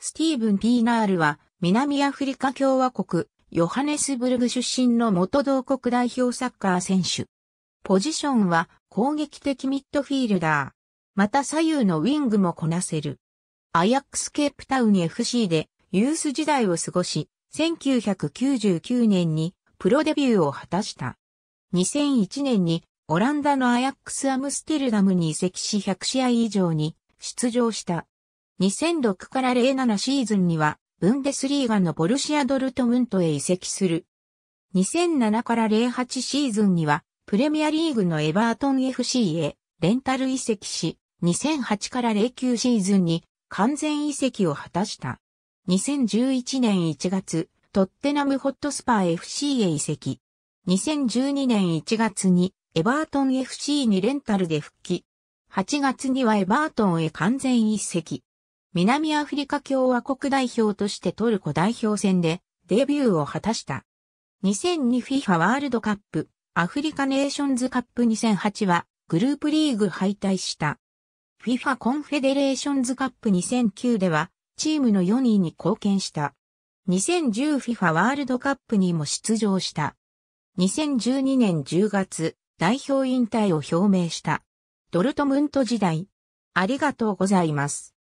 スティーブン・ピーナールは、南アフリカ共和国、ヨハネスブルグ出身の元同国代表サッカー選手。ポジションは攻撃的ミッドフィールダー。また左右のウィングもこなせる。アヤックス・ケープタウン FC でユース時代を過ごし、1999年にプロデビューを果たした。2001年にオランダのアヤックス・アムステルダムに移籍し100試合以上に出場した。2006から07シーズンには、ブンデスリーガのボルシア・ドルトムントへ移籍する。2007から08シーズンには、プレミアリーグのエバートン FC へレンタル移籍し、2008から09シーズンに完全移籍を果たした。2011年1月、トッテナムホットスパー FC へ移籍。2012年1月にエバートン FC にレンタルで復帰。8月にはエバートンへ完全移籍。南アフリカ共和国代表としてトルコ代表戦でデビューを果たした。2002FIFA ワールドカップ、アフリカネーションズカップ2008はグループリーグ敗退した。FIFA コンフェデレーションズカップ2009ではチームの4位に貢献した。2010FIFA ワールドカップにも出場した。2012年10月、代表引退を表明した。ドルトムント時代。ありがとうございます。